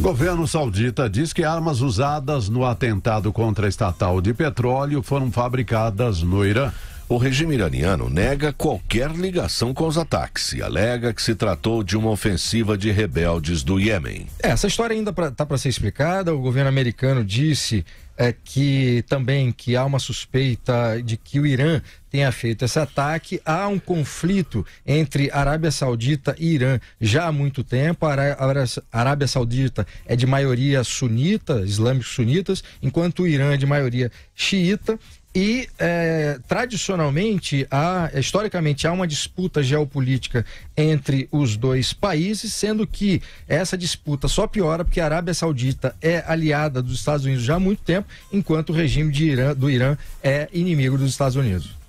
Governo saudita diz que armas usadas no atentado contra a estatal de petróleo foram fabricadas no Irã. O regime iraniano nega qualquer ligação com os ataques e alega que se tratou de uma ofensiva de rebeldes do Iêmen. É, essa história ainda está para ser explicada. O governo americano disse é que também que há uma suspeita de que o Irã tenha feito esse ataque. Há um conflito entre Arábia Saudita e Irã já há muito tempo. A Arábia Saudita é de maioria sunita, islâmicos sunitas, enquanto o Irã é de maioria xiita. E é, tradicionalmente, há, historicamente, há uma disputa geopolítica entre os dois países, sendo que essa disputa só piora porque a Arábia Saudita é aliada dos Estados Unidos já há muito tempo, enquanto o regime Irã, do Irã é inimigo dos Estados Unidos.